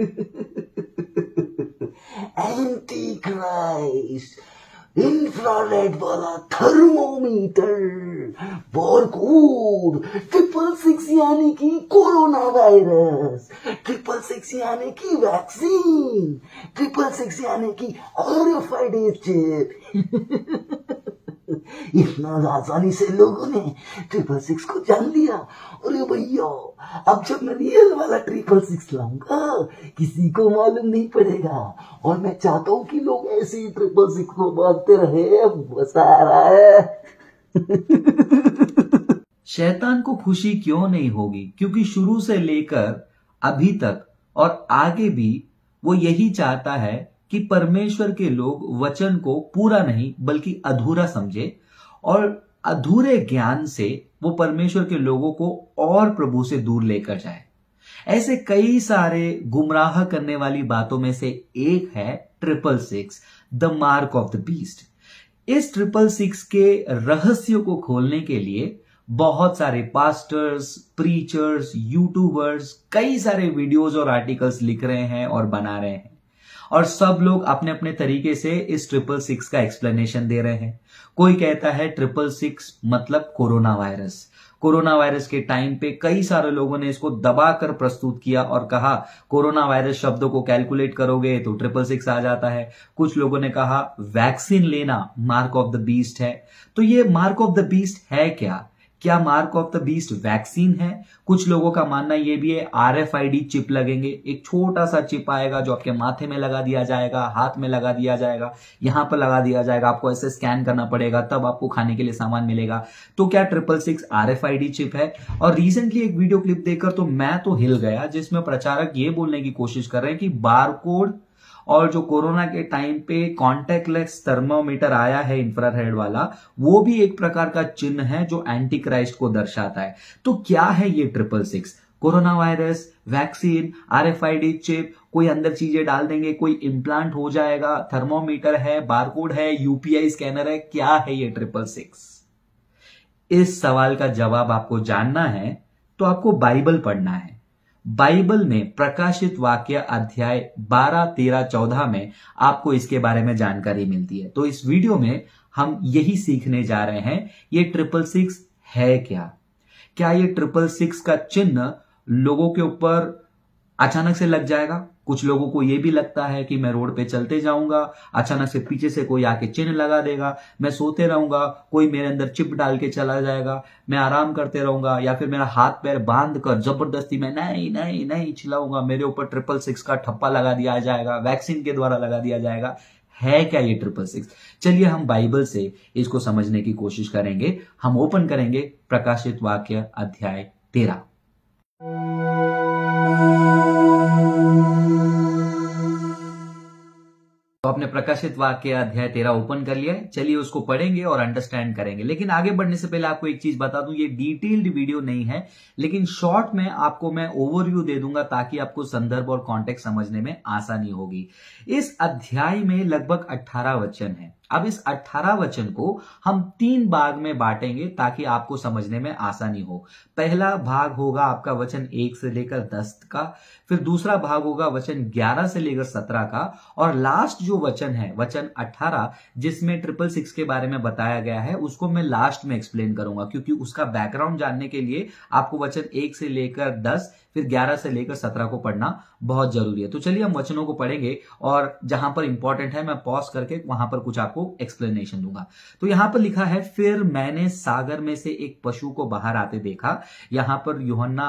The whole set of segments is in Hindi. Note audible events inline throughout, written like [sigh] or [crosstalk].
एंटी क्राइस्ट इंफ्रारेड वाला थर्मोमीटर बोर ट्रिपल सिक्स यानी कि कोरोना वायरस ट्रिपल सिक्स यानी कि वैक्सीन ट्रिपल सिक्स यानी कि और एफ आई [laughs] इतना आसानी से लोगों ने ट्रिपल सिक्स को जान लिया अरे भैया अब जब मैं रियल वाला ट्रिपल सिक्स लाऊंगा किसी को मालूम नहीं पड़ेगा और मैं चाहता हूँ कि लोग ऐसे ही ट्रिपल सिक्स को बांधते रहे मजा आ रहा है [laughs] शैतान को खुशी क्यों नहीं होगी क्योंकि शुरू से लेकर अभी तक और आगे भी वो यही चाहता है कि परमेश्वर के लोग वचन को पूरा नहीं बल्कि अधूरा समझे और अधूरे ज्ञान से वो परमेश्वर के लोगों को और प्रभु से दूर लेकर जाए ऐसे कई सारे गुमराह करने वाली बातों में से एक है triple six the mark of the beast इस ट्रिपल सिक्स के रहस्य को खोलने के लिए बहुत सारे पास्टर्स प्रीचर्स यूट्यूबर्स कई सारे वीडियोस और आर्टिकल्स लिख रहे हैं और बना रहे हैं और सब लोग अपने अपने तरीके से इस ट्रिपल सिक्स का एक्सप्लेनेशन दे रहे हैं कोई कहता है ट्रिपल सिक्स मतलब कोरोना वायरस कोरोना वायरस के टाइम पे कई सारे लोगों ने इसको दबाकर प्रस्तुत किया और कहा कोरोना वायरस शब्दों को कैलकुलेट करोगे तो ट्रिपल सिक्स आ जाता है कुछ लोगों ने कहा वैक्सीन लेना मार्क ऑफ द बीस्ट है तो ये मार्क ऑफ द बीस्ट है क्या क्या mark of the beast vaccine है कुछ लोगों का मानना यह भी है R F I D chip लगेंगे एक छोटा सा चिप आएगा जो आपके माथे में लगा दिया जाएगा हाथ में लगा दिया जाएगा यहां पर लगा दिया जाएगा आपको ऐसे स्कैन करना पड़ेगा तब आपको खाने के लिए सामान मिलेगा तो क्या triple six R F I D chip है और रिसेंटली एक वीडियो क्लिप देखकर तो मैं तो हिल गया जिसमें प्रचारक ये बोलने की कोशिश कर रहे हैं कि बार कोड और जो कोरोना के टाइम पे कॉन्टेक्टलेस थर्मोमीटर आया है इंफ्रारेड वाला वो भी एक प्रकार का चिन्ह है जो एंटी क्राइस्ट को दर्शाता है तो क्या है ये triple six corona virus vaccine D chip कोई अंदर चीजें डाल देंगे कोई इम्प्लांट हो जाएगा थर्मोमीटर है बारकोड है यूपीआई स्कैनर है क्या है ये ट्रिपल सिक्स इस सवाल का जवाब आपको जानना है तो आपको बाइबल पढ़ना है बाइबल में प्रकाशित वाक्य अध्याय 12, 13, 14 में आपको इसके बारे में जानकारी मिलती है तो इस वीडियो में हम यही सीखने जा रहे हैं ये ट्रिपल सिक्स है क्या क्या ये ट्रिपल सिक्स का चिन्ह लोगों के ऊपर अचानक से लग जाएगा कुछ लोगों को ये भी लगता है कि मैं रोड पे चलते जाऊंगा अचानक से पीछे से कोई आके चिन्ह लगा देगा मैं सोते रहूंगा कोई मेरे अंदर चिप डाल के चला जाएगा मैं आराम करते रहूंगा या फिर मेरा हाथ पैर बांध कर जबरदस्ती मैं नहीं नहीं नहीं चिल्लाऊंगा मेरे ऊपर ट्रिपल सिक्स का ठप्पा लगा दिया जाएगा वैक्सीन के द्वारा लगा दिया जाएगा है क्या ये ट्रिपल सिक्स चलिए हम बाइबल से इसको समझने की कोशिश करेंगे हम ओपन करेंगे प्रकाशित वाक्य अध्याय तेरा तो आपने प्रकाशित वाक्य अध्याय तेरा ओपन कर लिया है चलिए उसको पढ़ेंगे और अंडरस्टैंड करेंगे लेकिन आगे बढ़ने से पहले आपको एक चीज बता दूं ये डिटेल्ड वीडियो नहीं है लेकिन शॉर्ट में आपको मैं ओवरव्यू दे दूंगा ताकि आपको संदर्भ और कॉन्टेक्ट समझने में आसानी होगी इस अध्याय में लगभग अट्ठारह वचन है अब इस 18 वचन को हम तीन भाग में बांटेंगे ताकि आपको समझने में आसानी हो पहला भाग होगा आपका वचन एक से लेकर दस का फिर दूसरा भाग होगा वचन ग्यारह से लेकर सत्रह का और लास्ट जो वचन है वचन अठारह जिसमें ट्रिपल सिक्स के बारे में बताया गया है उसको मैं लास्ट में एक्सप्लेन करूंगा क्योंकि उसका बैकग्राउंड जानने के लिए आपको वचन एक से लेकर दस फिर ग्यारह से लेकर सत्रह को पढ़ना बहुत जरूरी है तो चलिए हम वचनों को पढ़ेंगे और जहां पर इंपॉर्टेंट है मैं पॉज करके वहां पर कुछ आप आपको एक्सप्लेनेशन दूंगा तो यहां पर लिखा है फिर मैंने सागर में से एक पशु को बाहर आते देखा यहां पर योहन्ना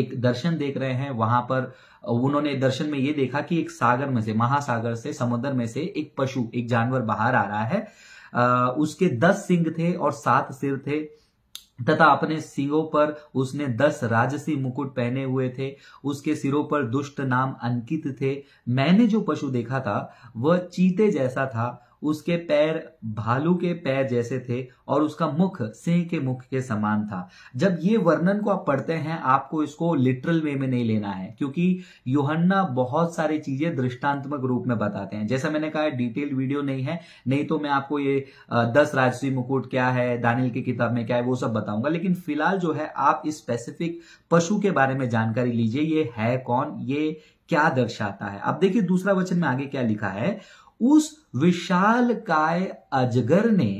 एक दर्शन देख रहे हैं वहां पर उन्होंने दर्शन में यह देखा कि एक सागर में से महासागर से समुद्र में से एक पशु एक जानवर बाहर आ रहा है उसके दस सिंह थे और सात सिर थे तथा अपने सिंगों पर उसने दस राजसी मुकुट पहने हुए थे उसके सिरों पर दुष्ट नाम अंकित थे मैंने जो पशु देखा था वह चीते जैसा था उसके पैर भालू के पैर जैसे थे और उसका मुख सिंह के मुख के समान था जब ये वर्णन को आप पढ़ते हैं आपको इसको लिटरल वे में नहीं लेना है क्योंकि योहन्ना बहुत सारी चीजें दृष्टांतमक रूप में बताते हैं जैसा मैंने कहा डिटेल वीडियो नहीं है नहीं तो मैं आपको ये दस राजसी मुकुट क्या है दानिल की किताब में क्या है वो सब बताऊंगा लेकिन फिलहाल जो है आप इस स्पेसिफिक पशु के बारे में जानकारी लीजिए ये है कौन ये क्या दर्शाता है अब देखिए दूसरा वचन में आगे क्या लिखा है उस विशाल काय अजगर ने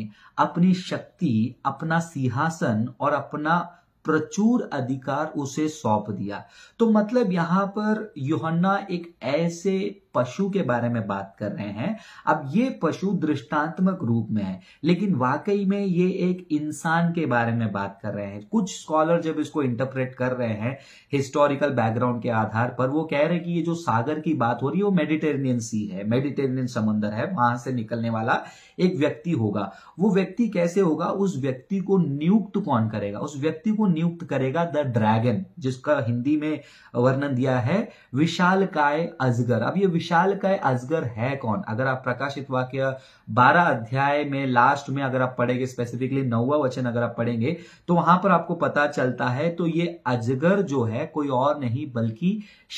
अपनी शक्ति अपना सिंहासन और अपना प्रचुर अधिकार उसे सौंप दिया तो मतलब यहां पर योहन्ना एक ऐसे पशु के बारे में बात कर रहे हैं अब ये पशु दृष्टांतमक रूप में है लेकिन वाकई में ये एक इंसान के बारे में बात कर रहे हैं कुछ स्कॉलर जब इसको इंटरप्रेट कर रहे हैं हिस्टोरिकल बैकग्राउंड के आधार पर वो कह रहे हैं कि ये जो सागर की बात हो रही है वो मेडिटेरियन सी है मेडिटेरियन समुन्दर है वहां से निकलने वाला एक व्यक्ति होगा वो व्यक्ति कैसे होगा उस व्यक्ति को नियुक्त कौन करेगा उस व्यक्ति को नियुक्त करेगा द ड्रैगन जिसका हिंदी में वर्णन दिया है विशाल काय अजगर अब ये विशाल का अजगर है कौन अगर आप प्रकाशित वाक्य बारह अध्याय में लास्ट में अगर आप पढ़ेंगे स्पेसिफिकली नौवा वचन अगर आप पढ़ेंगे तो वहां पर आपको पता चलता है तो ये अजगर जो है कोई और नहीं बल्कि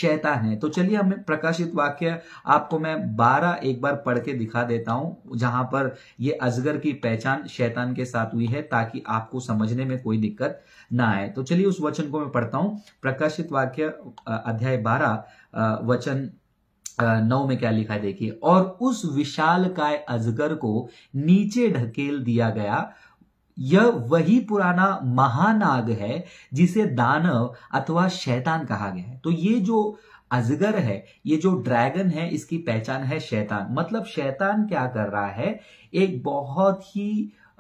शैतान है तो चलिए हमें प्रकाशित वाक्य आपको मैं बारह एक बार पढ़ के दिखा देता हूं जहां पर ये अजगर की पहचान शैतान के साथ हुई है ताकि आपको समझने में कोई दिक्कत ना आए तो चलिए उस वचन को मैं पढ़ता हूं प्रकाशित वाक्य अध्याय बारह वचन नौ में क्या लिखा है देखिए और उस विशाल काय अजगर को नीचे ढकेल दिया गया यह वही पुराना महानाग है जिसे दानव अथवा शैतान कहा गया है तो ये जो अजगर है ये जो ड्रैगन है इसकी पहचान है शैतान मतलब शैतान क्या कर रहा है एक बहुत ही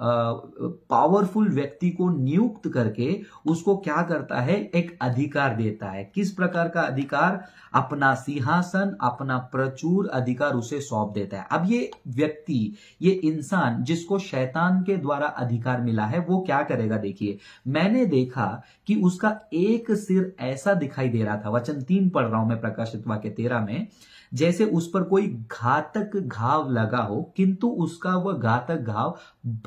पावरफुल व्यक्ति को नियुक्त करके उसको क्या करता है एक अधिकार देता है किस प्रकार का अधिकार अपना सिंहासन अपना प्रचुर अधिकार उसे सौंप देता है अब ये व्यक्ति ये इंसान जिसको शैतान के द्वारा अधिकार मिला है वो क्या करेगा देखिए मैंने देखा कि उसका एक सिर ऐसा दिखाई दे रहा था वचन तीन पढ़ रहा हूं मैं प्रकाशित वाक्य तेरह में जैसे उस पर कोई घातक घाव लगा हो किंतु उसका वह घातक घाव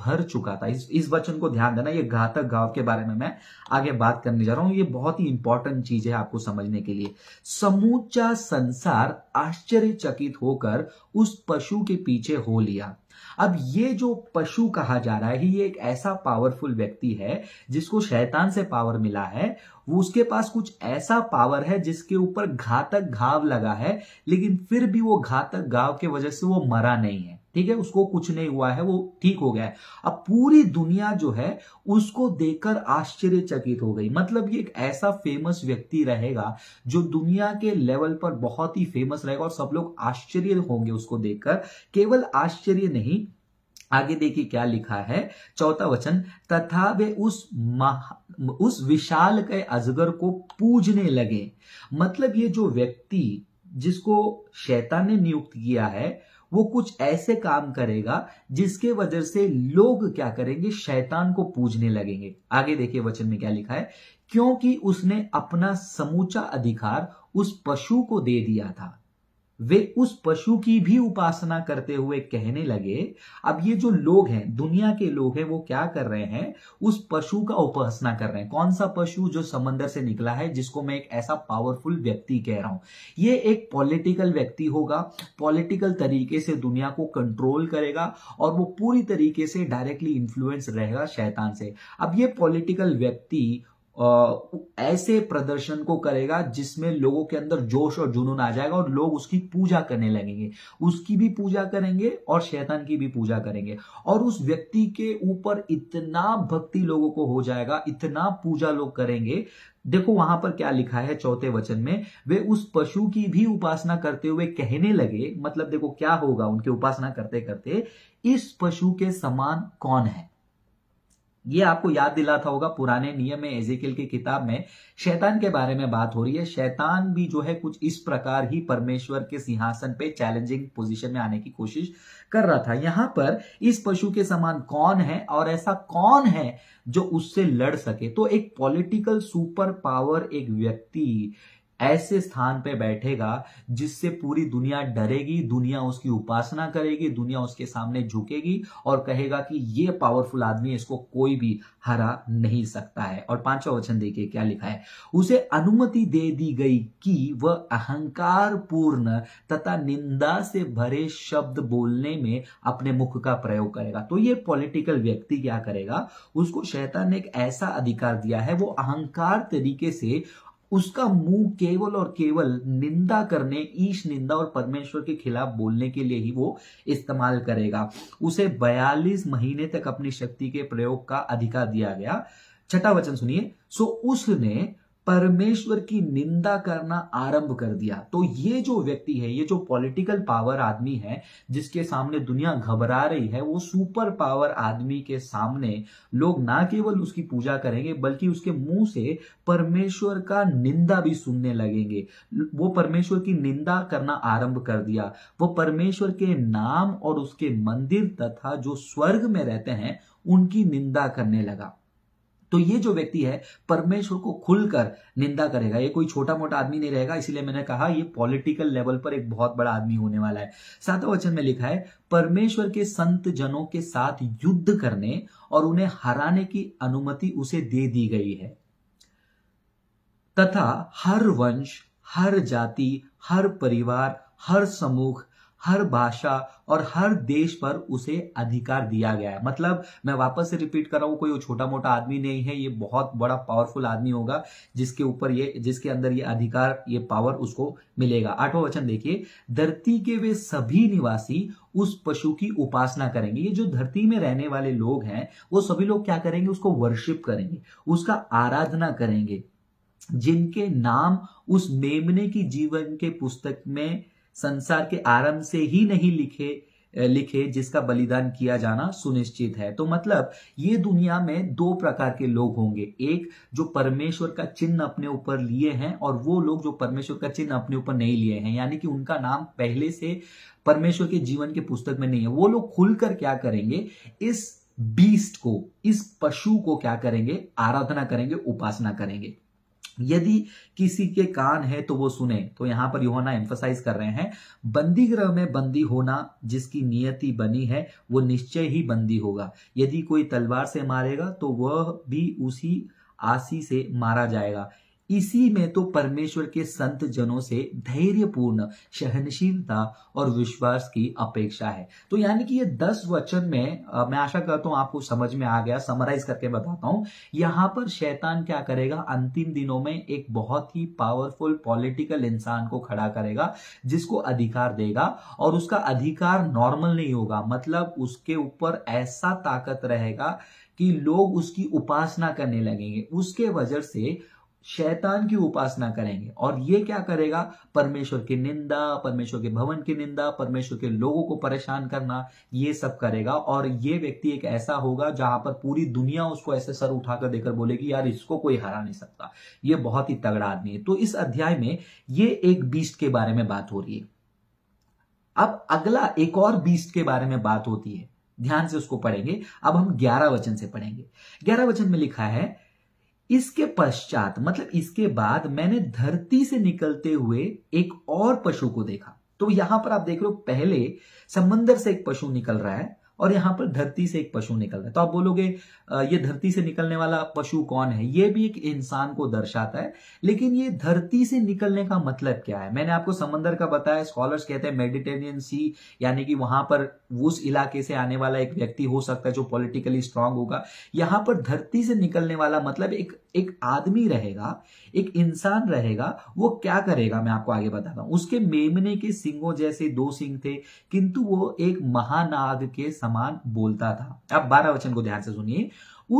भर चुका था इस इस वचन को ध्यान देना ये घातक घाव के बारे में मैं आगे बात करने जा रहा हूं ये बहुत ही इंपॉर्टेंट चीज है आपको समझने के लिए समूचा संसार आश्चर्यचकित होकर उस पशु के पीछे हो लिया अब ये जो पशु कहा जा रहा है ये एक ऐसा पावरफुल व्यक्ति है जिसको शैतान से पावर मिला है वो उसके पास कुछ ऐसा पावर है जिसके ऊपर घातक घाव लगा है लेकिन फिर भी वो घातक घाव के वजह से वो मरा नहीं है ठीक है उसको कुछ नहीं हुआ है वो ठीक हो गया है अब पूरी दुनिया जो है उसको देखकर आश्चर्यचकित हो गई मतलब ये एक ऐसा फेमस व्यक्ति रहेगा जो दुनिया के लेवल पर बहुत ही फेमस रहेगा और सब लोग आश्चर्य होंगे उसको देखकर केवल आश्चर्य नहीं आगे देखिए क्या लिखा है चौथा वचन तथा वे उस महा उस विशाल के अजगर को पूजने लगे मतलब ये जो व्यक्ति जिसको शैतान ने नियुक्त किया है वो कुछ ऐसे काम करेगा जिसके वजह से लोग क्या करेंगे शैतान को पूजने लगेंगे आगे देखिए वचन में क्या लिखा है क्योंकि उसने अपना समूचा अधिकार उस पशु को दे दिया था वे उस पशु की भी उपासना करते हुए कहने लगे अब ये जो लोग हैं दुनिया के लोग हैं वो क्या कर रहे हैं उस पशु का उपासना कर रहे हैं कौन सा पशु जो समंदर से निकला है जिसको मैं एक ऐसा पावरफुल व्यक्ति कह रहा हूं ये एक पॉलिटिकल व्यक्ति होगा पॉलिटिकल तरीके से दुनिया को कंट्रोल करेगा और वो पूरी तरीके से डायरेक्टली इन्फ्लुएंस रहेगा शैतान से अब ये पॉलिटिकल व्यक्ति ऐसे प्रदर्शन को करेगा जिसमें लोगों के अंदर जोश और जुनून आ जाएगा और लोग उसकी पूजा करने लगेंगे उसकी भी पूजा करेंगे और शैतान की भी पूजा करेंगे और उस व्यक्ति के ऊपर इतना भक्ति लोगों को हो जाएगा इतना पूजा लोग करेंगे देखो वहां पर क्या लिखा है चौथे वचन में वे उस पशु की भी उपासना करते हुए कहने लगे मतलब देखो क्या होगा उनके उपासना करते करते इस पशु के समान कौन है ये आपको याद दिलाता होगा पुराने नियम में एजिकल की किताब में शैतान के बारे में बात हो रही है शैतान भी जो है कुछ इस प्रकार ही परमेश्वर के सिंहासन पे चैलेंजिंग पोजीशन में आने की कोशिश कर रहा था यहां पर इस पशु के समान कौन है और ऐसा कौन है जो उससे लड़ सके तो एक पॉलिटिकल सुपर पावर एक व्यक्ति ऐसे स्थान पे बैठेगा जिससे पूरी दुनिया डरेगी दुनिया उसकी उपासना करेगी दुनिया उसके सामने झुकेगी और कहेगा कि ये पावरफुल आदमी इसको कोई भी हरा नहीं सकता है और पांचवा वचन देखिए क्या लिखा है उसे अनुमति दे दी गई कि वह अहंकार पूर्ण तथा निंदा से भरे शब्द बोलने में अपने मुख का प्रयोग करेगा तो ये पॉलिटिकल व्यक्ति क्या करेगा उसको शैतान ने एक ऐसा अधिकार दिया है वो अहंकार तरीके से उसका मुंह केवल और केवल निंदा करने ईश निंदा और परमेश्वर के खिलाफ बोलने के लिए ही वो इस्तेमाल करेगा उसे 42 महीने तक अपनी शक्ति के प्रयोग का अधिकार दिया गया छठा वचन सुनिए सो उसने परमेश्वर की निंदा करना आरंभ कर दिया तो ये जो व्यक्ति है ये जो पॉलिटिकल पावर आदमी है जिसके सामने दुनिया घबरा रही है वो सुपर पावर आदमी के सामने लोग ना केवल उसकी पूजा करेंगे बल्कि उसके मुंह से परमेश्वर का निंदा भी सुनने लगेंगे वो परमेश्वर की निंदा करना आरंभ कर दिया वो परमेश्वर के नाम और उसके मंदिर तथा जो स्वर्ग में रहते हैं उनकी निंदा करने लगा तो ये जो व्यक्ति है परमेश्वर को खुलकर निंदा करेगा ये कोई छोटा मोटा आदमी नहीं रहेगा इसीलिए मैंने कहा ये पॉलिटिकल लेवल पर एक बहुत बड़ा आदमी होने वाला है सातवें वचन में लिखा है परमेश्वर के संत जनों के साथ युद्ध करने और उन्हें हराने की अनुमति उसे दे दी गई है तथा हर वंश हर जाति हर परिवार हर समूह हर भाषा और हर देश पर उसे अधिकार दिया गया है मतलब मैं वापस से रिपीट कर रहा हूं कोई छोटा मोटा आदमी नहीं है ये बहुत बड़ा पावरफुल आदमी होगा जिसके ऊपर ये जिसके अंदर ये अधिकार ये पावर उसको मिलेगा आठवां वचन देखिए धरती के वे सभी निवासी उस पशु की उपासना करेंगे ये जो धरती में रहने वाले लोग हैं वो सभी लोग क्या करेंगे उसको वर्शिप करेंगे उसका आराधना करेंगे जिनके नाम उस मेमने की जीवन के पुस्तक में संसार के आरंभ से ही नहीं लिखे लिखे जिसका बलिदान किया जाना सुनिश्चित है तो मतलब ये दुनिया में दो प्रकार के लोग होंगे एक जो परमेश्वर का चिन्ह अपने ऊपर लिए हैं और वो लोग जो परमेश्वर का चिन्ह अपने ऊपर नहीं लिए हैं यानी कि उनका नाम पहले से परमेश्वर के जीवन के पुस्तक में नहीं है वो लोग खुलकर क्या करेंगे इस बीस्ट को इस पशु को क्या करेंगे आराधना करेंगे उपासना करेंगे यदि किसी के कान है तो वो सुने तो यहां पर योना एम्फोसाइज कर रहे हैं बंदी ग्रह में बंदी होना जिसकी नियति बनी है वो निश्चय ही बंदी होगा यदि कोई तलवार से मारेगा तो वह भी उसी आसी से मारा जाएगा इसी में तो परमेश्वर के संत जनों से धैर्यपूर्ण सहनशीलता और विश्वास की अपेक्षा है तो यानी कि ये दस वचन में आ, मैं आशा करता हूं आपको समझ में आ गया समराइज करके बताता हूं यहां पर शैतान क्या करेगा अंतिम दिनों में एक बहुत ही पावरफुल पॉलिटिकल इंसान को खड़ा करेगा जिसको अधिकार देगा और उसका अधिकार नॉर्मल नहीं होगा मतलब उसके ऊपर ऐसा ताकत रहेगा कि लोग उसकी उपासना करने लगेंगे उसके वजह से शैतान की उपासना करेंगे और ये क्या करेगा परमेश्वर की निंदा परमेश्वर के भवन की निंदा परमेश्वर के लोगों को परेशान करना ये सब करेगा और ये व्यक्ति एक ऐसा होगा जहां पर पूरी दुनिया उसको ऐसे सर उठाकर देकर बोलेगी यार इसको कोई हरा नहीं सकता ये बहुत ही तगड़ा आदमी है तो इस अध्याय में ये एक बीस्ट के बारे में बात हो रही है अब अगला एक और बीस्ट के बारे में बात होती है ध्यान से उसको पढ़ेंगे अब हम ग्यारह वचन से पढ़ेंगे ग्यारह वचन में लिखा है इसके पश्चात मतलब इसके बाद मैंने धरती से निकलते हुए एक और पशु को देखा तो यहां पर आप देख रहे हो पहले समंदर से एक पशु निकल रहा है और यहां पर धरती से एक पशु निकल रहा है तो आप बोलोगे ये धरती से निकलने वाला पशु कौन है ये भी एक इंसान को दर्शाता है लेकिन ये धरती से निकलने का मतलब क्या है मैंने आपको समंदर का बताया स्कॉलर्स कहते हैं मेडिटेरियन सी यानी कि वहां पर उस इलाके से आने वाला एक व्यक्ति हो सकता है जो पॉलिटिकली स्ट्रांग होगा यहां पर धरती से निकलने वाला मतलब एक एक आदमी रहेगा एक इंसान रहेगा वो क्या करेगा मैं आपको आगे बताता हूं उसके मेमने के सिंगों जैसे दो सिंग थे किंतु वो एक महानाग के समान बोलता था अब बारह वचन को ध्यान से सुनिए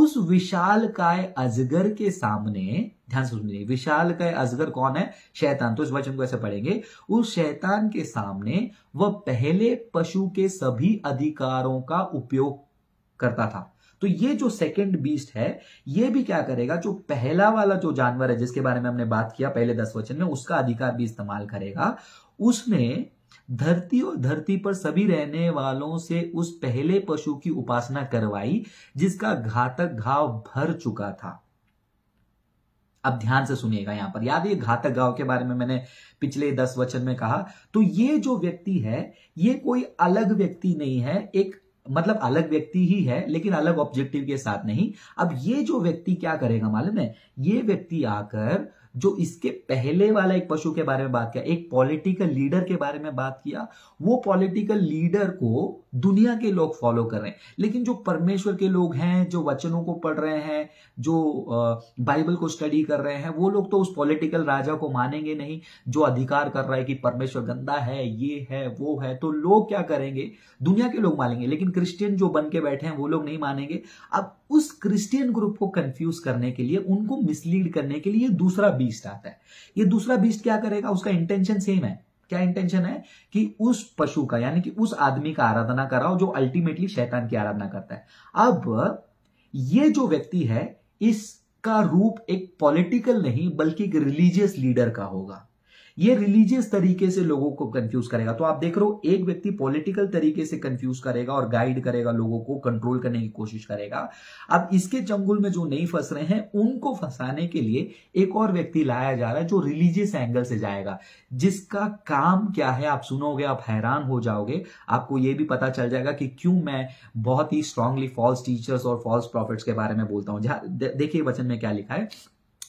उस विशाल काय अजगर के सामने ध्यान से सुनिए विशाल काय अजगर कौन है शैतान तो इस वचन को ऐसे पढ़ेंगे उस शैतान के सामने वह पहले पशु के सभी अधिकारों का उपयोग करता था तो ये जो सेकेंड बीस्ट है ये भी क्या करेगा जो पहला वाला जो जानवर है जिसके बारे में हमने बात किया पहले दस वचन में उसका अधिकार भी इस्तेमाल करेगा उसने धरती और धरती पर सभी रहने वालों से उस पहले पशु की उपासना करवाई जिसका घातक घाव भर चुका था अब ध्यान से सुनिएगा यहां पर याद ये घातक घाव के बारे में मैंने पिछले दस वचन में कहा तो ये जो व्यक्ति है ये कोई अलग व्यक्ति नहीं है एक मतलब अलग व्यक्ति ही है लेकिन अलग ऑब्जेक्टिव के साथ नहीं अब ये जो व्यक्ति क्या करेगा मालूम है ये व्यक्ति आकर जो इसके पहले वाला एक पशु के बारे में बात किया एक पॉलिटिकल लीडर के बारे में बात किया वो पॉलिटिकल लीडर को दुनिया के लोग फॉलो कर रहे हैं लेकिन जो परमेश्वर के लोग हैं जो वचनों को पढ़ रहे हैं जो बाइबल को स्टडी कर रहे हैं वो लोग तो उस पॉलिटिकल राजा को मानेंगे नहीं जो अधिकार कर रहा है कि परमेश्वर गंदा है ये है वो है तो लोग क्या करेंगे दुनिया के लोग मानेंगे लेकिन क्रिश्चियन जो बन के बैठे हैं वो लोग नहीं मानेंगे अब उस क्रिश्चियन ग्रुप को कंफ्यूज करने के लिए उनको मिसलीड करने के लिए दूसरा बीस्ट आता है ये दूसरा बीस्ट क्या करेगा उसका इंटेंशन सेम है क्या इंटेंशन है कि उस पशु का यानी कि उस आदमी का आराधना कराओ जो अल्टीमेटली शैतान की आराधना करता है अब ये जो व्यक्ति है इसका रूप एक पॉलिटिकल नहीं बल्कि एक रिलीजियस लीडर का होगा ये रिलीजियस तरीके से लोगों को कंफ्यूज करेगा तो आप देख रहे हो एक व्यक्ति पॉलिटिकल तरीके से कंफ्यूज करेगा और गाइड करेगा लोगों को कंट्रोल करने की कोशिश करेगा अब इसके चंगुल में जो नहीं फंस रहे हैं उनको फंसाने के लिए एक और व्यक्ति लाया जा रहा है जो रिलीजियस एंगल से जाएगा जिसका काम क्या है आप सुनोगे आप हैरान हो जाओगे आपको यह भी पता चल जाएगा कि क्यों मैं बहुत ही स्ट्रांगली फॉल्स टीचर्स और फॉल्स प्रॉफिट्स के बारे में बोलता हूं देखिए वचन में क्या लिखा है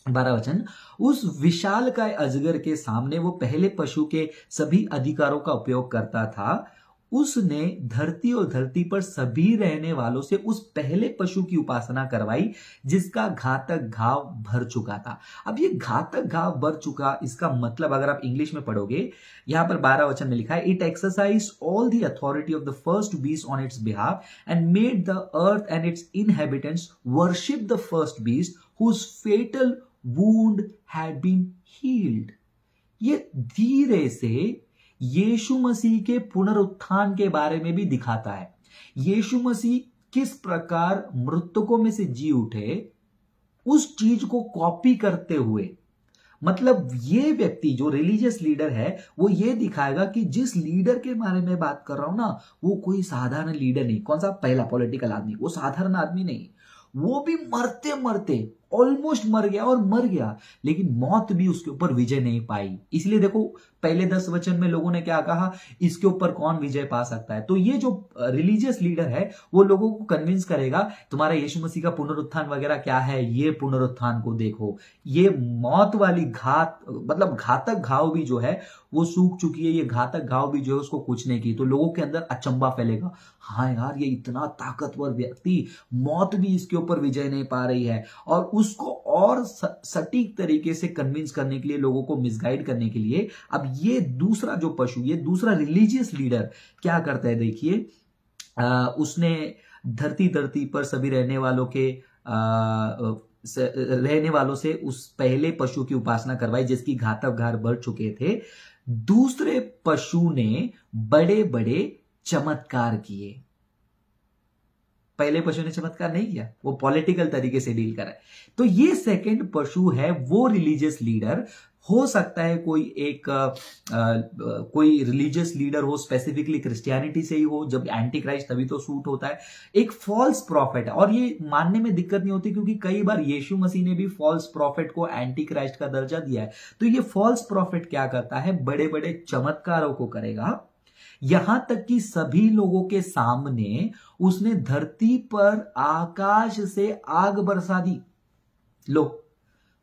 बारह वचन उस विशाल काय अजगर के सामने वो पहले पशु के सभी अधिकारों का उपयोग करता था उसने धरती और धरती पर सभी रहने वालों से उस पहले पशु की उपासना करवाई जिसका घातक घाव भर चुका था अब ये घातक घाव भर चुका इसका मतलब अगर आप इंग्लिश में पढ़ोगे यहां पर बारह वचन में लिखा है it exercise all the authority of the first beast on its behalf and made the earth and its inhabitants worship the first beast whose fatal wound had been healed ये धीरे से यीशु मसीह के पुनरुत्थान के बारे में भी दिखाता है यीशु मसीह किस प्रकार मृतकों में से जी उठे उस चीज को कॉपी करते हुए मतलब ये व्यक्ति जो रिलीजियस लीडर है वो ये दिखाएगा कि जिस लीडर के बारे में बात कर रहा हूं ना वो कोई साधारण लीडर नहीं कौन सा पहला पॉलिटिकल आदमी वो साधारण आदमी नहीं वो भी मरते मरते ऑलमोस्ट मर गया और मर गया लेकिन मौत भी उसके ऊपर विजय नहीं पाई इसलिए देखो पहले दस वचन में लोगों ने क्या कहा इसके ऊपर कौन विजय पा सकता है तो ये जो रिलीजियस लीडर है वो लोगों को कन्विंस करेगा तुम्हारा यीशु मसीह का पुनरुत्थान वगैरह क्या है ये पुनरुत्थान को देखो ये मौत वाली घात मतलब घातक घाव भी जो है वो सूख चुकी है ये घातक घाव भी जो है उसको कुछ नहीं की तो लोगों के अंदर अचंबा फैलेगा हाँ यार ये इतना ताकतवर व्यक्ति मौत भी इसके ऊपर विजय नहीं पा रही है और उसको और सटीक तरीके से कन्विंस करने के लिए लोगों को मिसगाइड करने के लिए अब ये दूसरा जो पशु ये दूसरा रिलीजियस लीडर क्या करता है देखिए उसने धरती धरती पर सभी रहने वालों के आ, रहने वालों से उस पहले पशु की उपासना करवाई जिसकी घातक घर बढ़ चुके थे दूसरे पशु ने बड़े बड़े चमत्कार किए पहले पशु ने चमत्कार नहीं किया वो पॉलिटिकल तरीके से डील करा तो ये सेकंड पशु है वो रिलीजियस लीडर हो सकता है कोई एक आ, आ, कोई रिलीजियस लीडर हो स्पेसिफिकली क्रिश्चियनिटी से ही हो जब एंटी क्राइस्ट तभी तो सूट होता है एक फॉल्स प्रॉफिट है और ये मानने में दिक्कत नहीं होती क्योंकि कई बार यीशु मसीह ने भी फॉल्स प्रॉफिट को एंटी क्राइस्ट का दर्जा दिया है तो ये फॉल्स प्रॉफिट क्या करता है बड़े बड़े चमत्कारों को करेगा यहां तक कि सभी लोगों के सामने उसने धरती पर आकाश से आग बरसा दी लो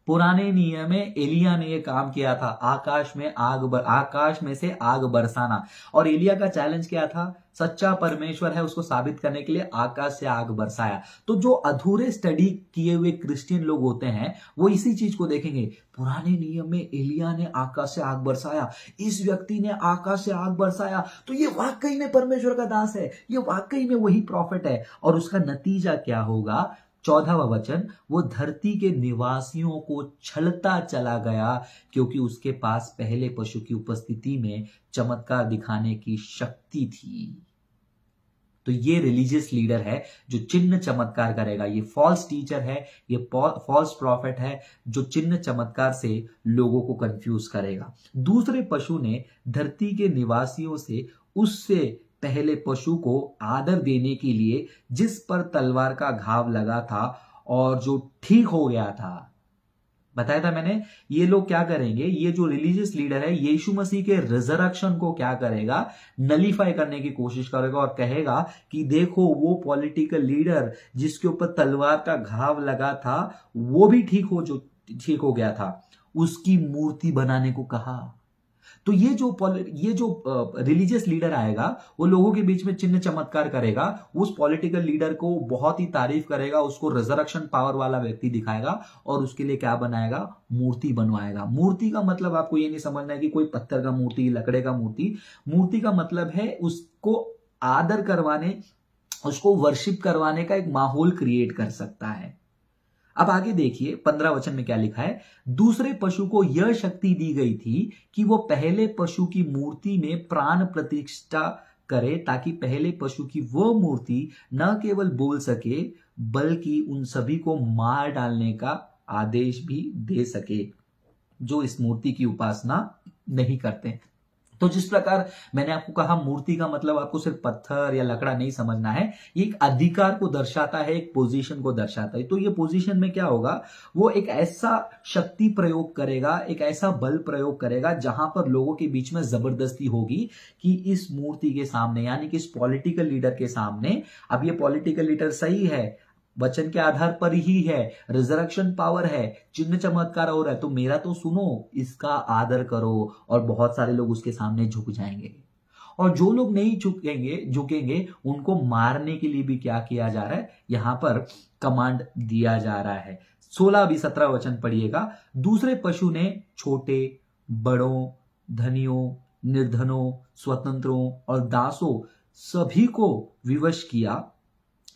पुराने नियम में एलिया ने यह काम किया था आकाश में आग बर, आकाश में से आग बरसाना और एलिया का चैलेंज क्या था सच्चा परमेश्वर है उसको साबित करने के लिए आकाश से आग बरसाया तो जो अधूरे स्टडी किए हुए क्रिश्चियन लोग होते हैं वो इसी चीज को देखेंगे पुराने नियम में एलिया ने आकाश से आग बरसाया इस व्यक्ति ने आकाश से आग बरसाया तो ये वाकई में परमेश्वर का दास है ये वाकई में वही प्रॉफिट है और उसका नतीजा क्या होगा चौदहवा वचन वो धरती के निवासियों को छलता चला गया क्योंकि उसके पास पहले पशु की उपस्थिति में चमत्कार दिखाने की शक्ति थी तो ये रिलीजियस लीडर है जो चिन्ह चमत्कार करेगा ये फॉल्स टीचर है ये फॉल्स प्रॉफिट है जो चिन्ह चमत्कार से लोगों को कंफ्यूज करेगा दूसरे पशु ने धरती के निवासियों से उससे पहले पशु को आदर देने के लिए जिस पर तलवार का घाव लगा था और जो ठीक हो गया था बताया था मैंने ये लोग क्या करेंगे ये जो रिलीजियस लीडर है यीशु मसीह के रिजरक्शन को क्या करेगा नलीफाई करने की कोशिश करेगा और कहेगा कि देखो वो पॉलिटिकल लीडर जिसके ऊपर तलवार का घाव लगा था वो भी ठीक हो जो ठीक हो गया था उसकी मूर्ति बनाने को कहा तो ये जो ये जो रिलीजियस लीडर आएगा वो लोगों के बीच में चिन्ह चमत्कार करेगा उस पॉलिटिकल लीडर को बहुत ही तारीफ करेगा उसको रिजर्वेशन पावर वाला व्यक्ति दिखाएगा और उसके लिए क्या बनाएगा मूर्ति बनवाएगा मूर्ति का मतलब आपको ये नहीं समझना है कि कोई पत्थर का मूर्ति लकड़े का मूर्ति मूर्ति का मतलब है उसको आदर करवाने उसको वर्शिप करवाने का एक माहौल क्रिएट कर सकता है अब आगे देखिए पंद्रह वचन में क्या लिखा है दूसरे पशु को यह शक्ति दी गई थी कि वो पहले पशु की मूर्ति में प्राण प्रतिष्ठा करे ताकि पहले पशु की वो मूर्ति न केवल बोल सके बल्कि उन सभी को मार डालने का आदेश भी दे सके जो इस मूर्ति की उपासना नहीं करते तो जिस प्रकार मैंने आपको कहा मूर्ति का मतलब आपको सिर्फ पत्थर या लकड़ा नहीं समझना है ये एक अधिकार को दर्शाता है एक पोजीशन को दर्शाता है तो ये पोजीशन में क्या होगा वो एक ऐसा शक्ति प्रयोग करेगा एक ऐसा बल प्रयोग करेगा जहां पर लोगों के बीच में जबरदस्ती होगी कि इस मूर्ति के सामने यानी कि इस पॉलिटिकल लीडर के सामने अब ये पॉलिटिकल लीडर सही है वचन के आधार पर ही है रिजर्वेक्शन पावर है चिन्ह चमत्कार और है तो मेरा तो सुनो इसका आदर करो और बहुत सारे लोग उसके सामने झुक जाएंगे और जो लोग नहीं झुकेंगे झुकेंगे उनको मारने के लिए भी क्या किया जा रहा है यहां पर कमांड दिया जा रहा है सोलह भी सत्रह वचन पढ़िएगा दूसरे पशु ने छोटे बड़ों धनियों निर्धनों स्वतंत्रों और दासों सभी को विवश किया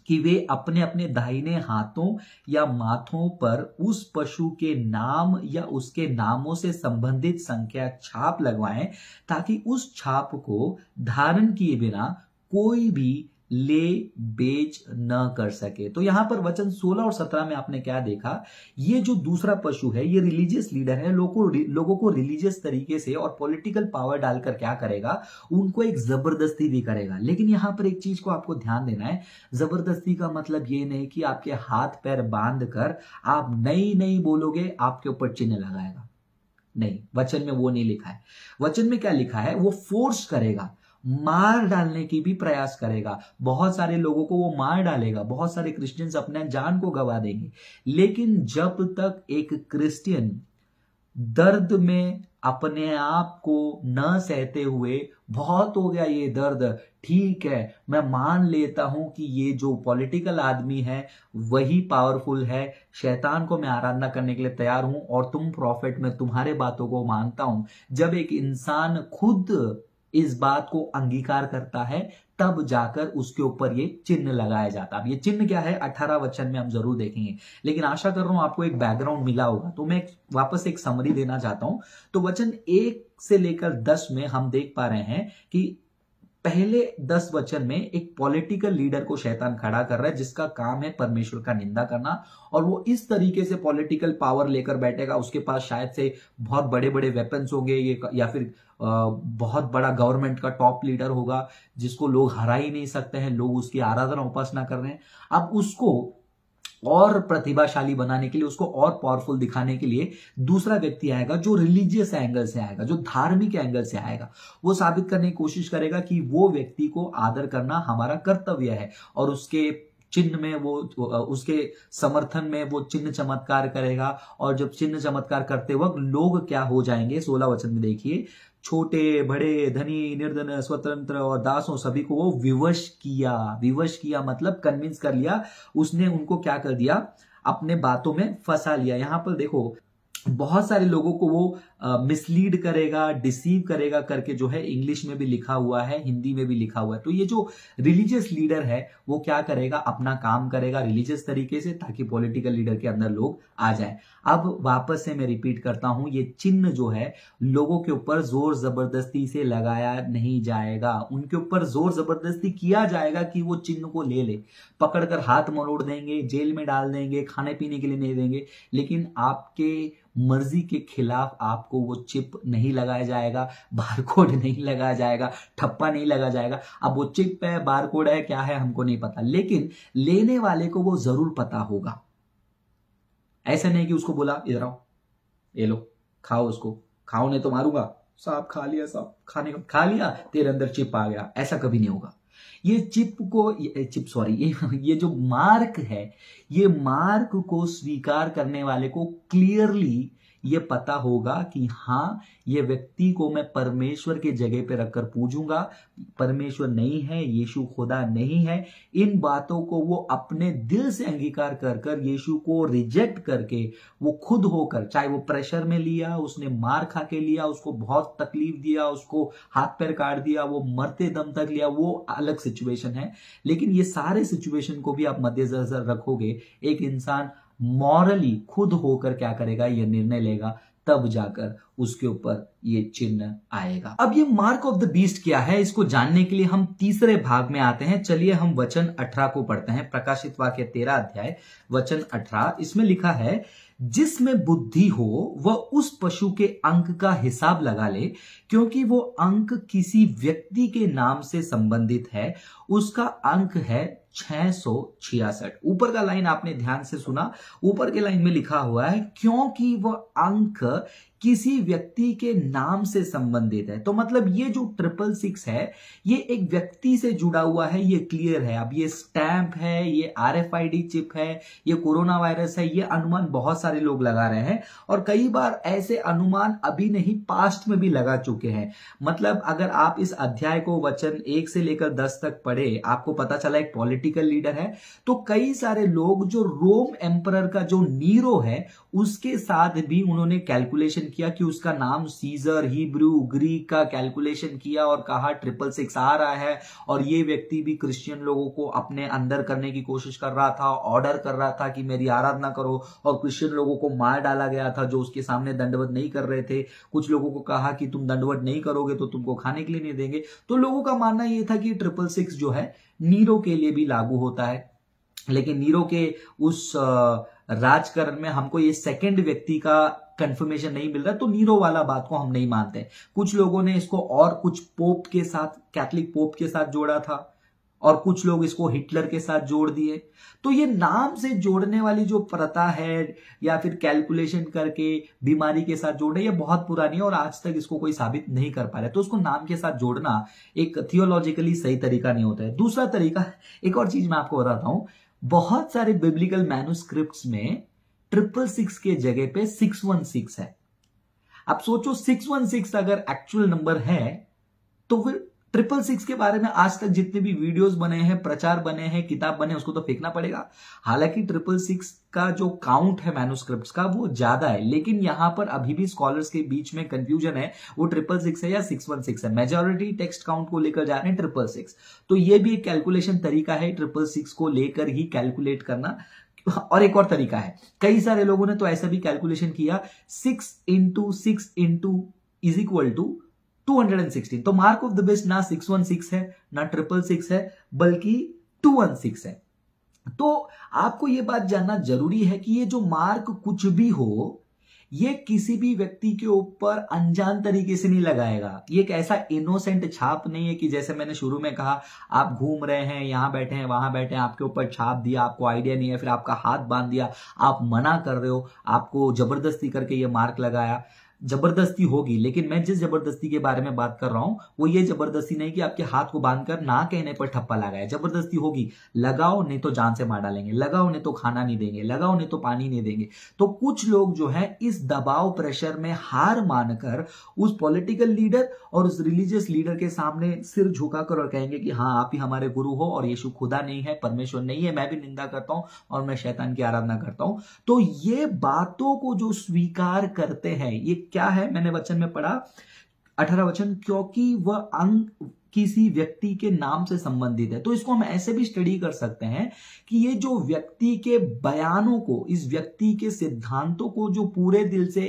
कि वे अपने अपने दाहिने हाथों या माथों पर उस पशु के नाम या उसके नामों से संबंधित संख्या छाप लगवाएं ताकि उस छाप को धारण किए बिना कोई भी ले बेच न कर सके तो यहां पर वचन 16 और 17 में आपने क्या देखा ये जो दूसरा पशु है ये रिलीजियस लीडर है लोगों लोगों को रिलीजियस तरीके से और पॉलिटिकल पावर डालकर क्या करेगा उनको एक जबरदस्ती भी करेगा लेकिन यहां पर एक चीज को आपको ध्यान देना है जबरदस्ती का मतलब ये नहीं कि आपके हाथ पैर बांध कर आप नई नई बोलोगे आपके ऊपर चिन्ह लगाएगा नहीं वचन में वो नहीं लिखा है वचन में क्या लिखा है वो फोर्स करेगा मार डालने की भी प्रयास करेगा बहुत सारे लोगों को वो मार डालेगा बहुत सारे क्रिश्चियंस अपने जान को गवा देंगे लेकिन जब तक एक क्रिश्चियन दर्द में अपने आप को न सहते हुए बहुत हो गया ये दर्द ठीक है मैं मान लेता हूं कि ये जो पॉलिटिकल आदमी है वही पावरफुल है शैतान को मैं आराधना करने के लिए तैयार हूं और तुम प्रॉफिट में तुम्हारे बातों को मानता हूं जब एक इंसान खुद इस बात को अंगीकार करता है तब जाकर उसके ऊपर ये चिन्ह लगाया जाता है अब ये चिन्ह क्या है अठारह वचन में हम जरूर देखेंगे लेकिन आशा कर रहा हूं आपको एक बैकग्राउंड मिला होगा तो मैं वापस एक समरी देना चाहता हूं तो वचन एक से लेकर दस में हम देख पा रहे हैं कि पहले दस वचन में एक पॉलिटिकल लीडर को शैतान खड़ा कर रहा है जिसका काम है परमेश्वर का निंदा करना और वो इस तरीके से पॉलिटिकल पावर लेकर बैठेगा उसके पास शायद से बहुत बड़े बड़े वेपन्स होंगे ये या फिर बहुत बड़ा गवर्नमेंट का टॉप लीडर होगा जिसको लोग हरा ही नहीं सकते हैं लोग उसकी आराधना उपासना कर रहे हैं अब उसको और प्रतिभाशाली बनाने के लिए उसको और पावरफुल दिखाने के लिए दूसरा व्यक्ति आएगा जो रिलीजियस एंगल से आएगा जो धार्मिक एंगल से आएगा वो साबित करने की कोशिश करेगा कि वो व्यक्ति को आदर करना हमारा कर्तव्य है और उसके चिन्ह में वो उसके समर्थन में वो चिन्ह चमत्कार करेगा और जब चिन्ह चमत्कार करते वक्त लोग क्या हो जाएंगे सोलह वचन में देखिए छोटे बड़े धनी निर्धन स्वतंत्र और दासों सभी को वो विवश किया विवश किया मतलब कन्विंस कर लिया उसने उनको क्या कर दिया अपने बातों में फंसा लिया यहां पर देखो बहुत सारे लोगों को वो मिसलीड करेगा डिसीव करेगा करके जो है इंग्लिश में भी लिखा हुआ है हिंदी में भी लिखा हुआ है तो ये जो रिलीजियस लीडर है वो क्या करेगा अपना काम करेगा रिलीजियस तरीके से ताकि पॉलिटिकल लीडर के अंदर लोग आ जाए अब वापस से मैं रिपीट करता हूं ये चिन्ह जो है लोगों के ऊपर जोर जबरदस्ती से लगाया नहीं जाएगा उनके ऊपर जोर जबरदस्ती किया जाएगा कि वो चिन्ह को ले ले पकड़कर हाथ मरोड़ देंगे जेल में डाल देंगे खाने पीने के लिए नहीं देंगे लेकिन आपके मर्जी के खिलाफ आपको आपको वो चिप नहीं लगाया जाएगा बारकोड नहीं लगाया जाएगा ठप्पा नहीं लगा जाएगा अब वो चिप है बारकोड है क्या है हमको नहीं पता लेकिन लेने वाले को वो जरूर पता होगा ऐसा नहीं कि उसको बोला इधर आओ ये लो खाओ उसको खाओ नहीं तो मारूंगा साहब खा लिया साहब खाने का खा लिया तेरे अंदर चिप आ गया ऐसा कभी नहीं होगा ये चिप को ये, चिप सॉरी ये, ये जो मार्क है ये मार्क को स्वीकार करने वाले को क्लियरली ये पता होगा कि हाँ ये व्यक्ति को मैं परमेश्वर के जगह पे रखकर पूजूंगा परमेश्वर नहीं है यीशु खुदा नहीं है इन बातों को वो अपने दिल से अंगीकार कर कर यीशु को रिजेक्ट करके वो खुद होकर चाहे वो प्रेशर में लिया उसने मार खा के लिया उसको बहुत तकलीफ दिया उसको हाथ पैर काट दिया वो मरते दम तक लिया वो अलग सिचुएशन है लेकिन ये सारे सिचुएशन को भी आप मद्देनजर रखोगे एक इंसान मॉरली खुद होकर क्या करेगा यह निर्णय लेगा तब जाकर उसके ऊपर ये चिन्ह आएगा अब ये मार्क ऑफ द बीस्ट क्या है इसको जानने के लिए हम तीसरे भाग में आते हैं चलिए हम वचन अठारह को पढ़ते हैं प्रकाशित वाक्य तेरा अध्याय वचन अठारह इसमें लिखा है जिसमें बुद्धि हो वह उस पशु के अंक का हिसाब लगा ले क्योंकि वो अंक किसी व्यक्ति के नाम से संबंधित है उसका अंक है 666 ऊपर का लाइन आपने ध्यान से सुना ऊपर के लाइन में लिखा हुआ है क्योंकि वह अंक किसी व्यक्ति के नाम से संबंधित है तो मतलब ये जो ट्रिपल सिक्स है ये एक व्यक्ति से जुड़ा हुआ है ये क्लियर है अब ये स्टैंप है ये डी चिप है ये कोरोना वायरस है ये अनुमान बहुत सारे लोग लगा रहे हैं और कई बार ऐसे अनुमान अभी नहीं पास्ट में भी लगा चुके हैं मतलब अगर आप इस अध्याय को वचन एक से लेकर दस तक पढ़े आपको पता चला एक पॉलिटिकल लीडर है तो कई सारे लोग जो रोम एम्पर का जो नीरो है उसके साथ भी उन्होंने कैलकुलेशन किया कि उसका नाम सीजर हिब्रू ग्रीक का कैलकुलेशन किया और कहा ट्रिपल सिक्स आ रहा है और ये व्यक्ति भी क्रिश्चियन लोगों को अपने अंदर करने की कोशिश कर रहा था ऑर्डर कर रहा था कि मेरी आराधना करो और क्रिश्चियन लोगों को मार डाला गया था जो उसके सामने दंडवत नहीं कर रहे थे कुछ लोगों को कहा कि तुम दंडवत नहीं करोगे तो तुमको खाने के लिए नहीं देंगे तो लोगों का मानना यह था कि ट्रिपल सिक्स जो है नीरो के लिए भी लागू होता है लेकिन नीरो के उस राजकरण में हमको ये सेकंड व्यक्ति का कंफर्मेशन नहीं मिल रहा तो नीरो वाला बात को हम नहीं मानते कुछ लोगों ने इसको और कुछ पोप के साथ कैथलिक पोप के साथ जोड़ा था और कुछ लोग इसको हिटलर के साथ जोड़ दिए तो ये नाम से जोड़ने वाली जो प्रथा है या फिर कैलकुलेशन करके बीमारी के साथ जोड़ना ये बहुत पुरानी है और आज तक इसको कोई साबित नहीं कर पा रहा है तो उसको नाम के साथ जोड़ना एक थियोलॉजिकली सही तरीका नहीं होता है दूसरा तरीका एक और चीज मैं आपको बताता हूं बहुत सारे बिब्लिकल मैनुस्क्रिप्ट में ट्रिपल सिक्स के जगह पे सिक्स वन सिक्स है आप सोचो सिक्स वन सिक्स अगर एक्चुअल नंबर है तो फिर ट्रिपल सिक्स के बारे में आज तक जितने भी वीडियोस बने हैं प्रचार बने हैं किताब बने उसको तो फेंकना पड़ेगा हालांकि ट्रिपल सिक्स का जो काउंट है मैनुस्क्रिप्ट का वो ज्यादा है लेकिन यहां पर अभी भी स्कॉलर्स के बीच में कंफ्यूजन है वो ट्रिपल सिक्स है या सिक्स वन सिक्स है मेजोरिटी टेक्स्ट काउंट को लेकर जा रहे हैं ट्रिपल सिक्स तो ये भी एक कैलकुलेशन तरीका है ट्रिपल सिक्स को लेकर ही कैलकुलेट करना और एक और तरीका है कई सारे लोगों ने तो ऐसा भी कैलकुलेशन किया six into six into is equal to two hundred and sixteen तो मार्क ऑफ द बेस्ट ना सिक्स वन सिक्स है ना ट्रिपल सिक्स है बल्कि टू वन सिक्स है तो आपको यह बात जानना जरूरी है कि ये जो मार्क कुछ भी हो ये किसी भी व्यक्ति के ऊपर अनजान तरीके से नहीं लगाएगा ये एक ऐसा इनोसेंट छाप नहीं है कि जैसे मैंने शुरू में कहा आप घूम रहे हैं यहां बैठे हैं वहां बैठे हैं आपके ऊपर छाप दिया आपको आइडिया नहीं है फिर आपका हाथ बांध दिया आप मना कर रहे हो आपको जबरदस्ती करके ये मार्क लगाया जबरदस्ती होगी लेकिन मैं जिस जबरदस्ती के बारे में बात कर रहा हूं वो ये जबरदस्ती नहीं कि आपके हाथ को बांधकर ना कहने पर ठप्पा लगाया जबरदस्ती होगी लगाओ नहीं तो जान से मार डालेंगे लगाओ नहीं तो खाना नहीं देंगे लगाओ नहीं तो पानी नहीं देंगे तो कुछ लोग जो है इस दबाव प्रेशर में हार मानकर उस पॉलिटिकल लीडर और उस रिलीजियस लीडर के सामने सिर झुकाकर और कहेंगे कि हाँ आप ही हमारे गुरु हो और यीशु खुदा नहीं है परमेश्वर नहीं है मैं भी निंदा करता हूं और मैं शैतान की आराधना करता हूं तो ये बातों को जो स्वीकार करते हैं ये क्या है मैंने वचन में पढ़ा अठारह वचन क्योंकि वह अंग किसी व्यक्ति के नाम से संबंधित है तो इसको हम ऐसे भी स्टडी कर सकते हैं कि ये जो व्यक्ति के बयानों को इस व्यक्ति के सिद्धांतों को जो पूरे दिल से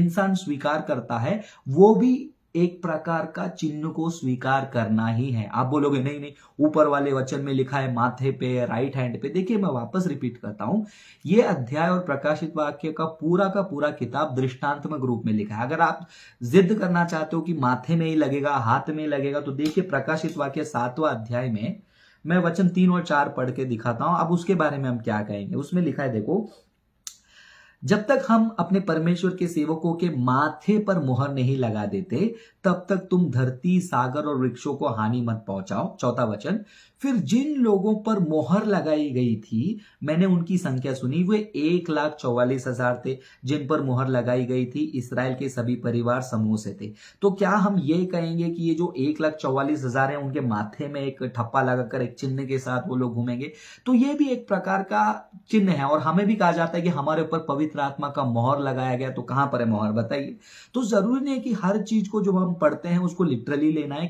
इंसान स्वीकार करता है वो भी एक प्रकार का चिन्ह को स्वीकार करना ही है आप बोलोगे नहीं नहीं ऊपर वाले वचन में लिखा है माथे पे राइट हैंड पे देखिए मैं वापस रिपीट करता हूं ये अध्याय और प्रकाशित वाक्य का पूरा का पूरा किताब दृष्टांतमक रूप में लिखा है अगर आप जिद करना चाहते हो कि माथे में ही लगेगा हाथ में ही लगेगा तो देखिए प्रकाशित वाक्य सातवा अध्याय में मैं वचन तीन और चार पढ़ के दिखाता हूं अब उसके बारे में हम क्या कहेंगे उसमें लिखा है देखो जब तक हम अपने परमेश्वर के सेवकों के माथे पर मोहर नहीं लगा देते तब तक तुम धरती सागर और वृक्षों को हानि मत पहुंचाओ चौथा वचन फिर जिन लोगों पर मोहर लगाई गई थी मैंने उनकी संख्या सुनी वे एक लाख चौवालीस हजार थे जिन पर मोहर लगाई गई थी इसराइल के सभी परिवार समूह से थे तो क्या हम ये कहेंगे कि ये जो एक लाख चौवालीस हजार है उनके माथे में एक ठप्पा लगाकर एक चिन्ह के साथ वो लोग घूमेंगे तो ये भी एक प्रकार का चिन्ह है और हमें भी कहा जाता है कि हमारे ऊपर पवित्र आत्मा का मोहर लगाया गया तो कहां पर है मोहर बताइए तो जरूरी नहीं कि हर चीज को जो हम पढ़ते हैं उसको लिटरली लेना है